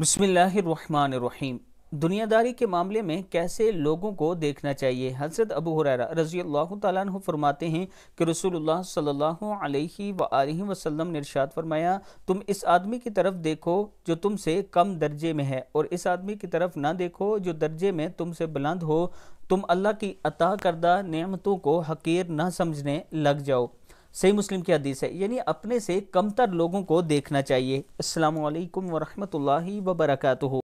बसमीम दुनियादारी के मामले में कैसे लोगों को देखना चाहिए हज़रत अबू हुरैरा रज़ी अल्लाह तु फरमाते हैं कि रसूलुल्लाह सल्लल्लाहु अलैहि वसल्लम वसल्लम ने इरशाद फरमाया तुम इस आदमी की तरफ देखो जो तुमसे कम दर्जे में है और इस आदमी की तरफ ना देखो जो दर्जे में तुमसे बुलंद हो तुम अल्लाह की अता करदा नियमतों को हकीर ना समझने लग जाओ सही मुस्लिम की हदीस है यानी अपने से कमतर लोगों को देखना चाहिए वरहमत वरहमल वबरकू